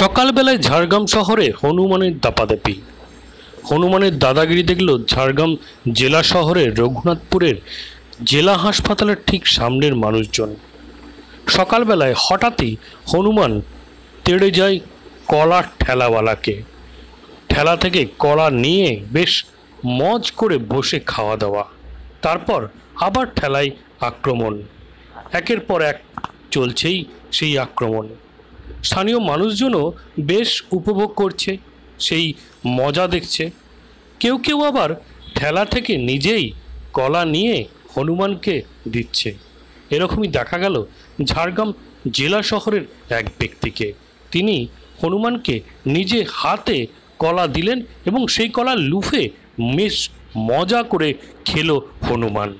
সকালবেলায় ঝাড়গ্রাম শহরে হনুমানের দাপাদাপি হনুমানের দাদাগিরি দেখল ঝাড়গ্রাম জেলা শহরে রঘুনাথপুরের জেলা হাসপাতালের ঠিক সামনের মানুষজন সকালবেলায় হঠাৎই হনুমান তেড়ে যায় কলার ঠেলাওয়ালাকে ঠেলা থেকে কলা নিয়ে বেশ মজ করে বসে খাওয়া দাওয়া তারপর আবার ঠেলায় আক্রমণ একের পর এক চলছেই সেই আক্রমণ স্থানীয় মানুষজনও বেশ উপভোগ করছে সেই মজা দেখছে কেউ কেউ আবার ঠেলা থেকে নিজেই কলা নিয়ে হনুমানকে দিচ্ছে এরকমই দেখা গেল ঝাড়গ্রাম জেলা শহরের এক ব্যক্তিকে তিনি হনুমানকে নিজে হাতে কলা দিলেন এবং সেই কলা লুফে বেশ মজা করে খেল হনুমান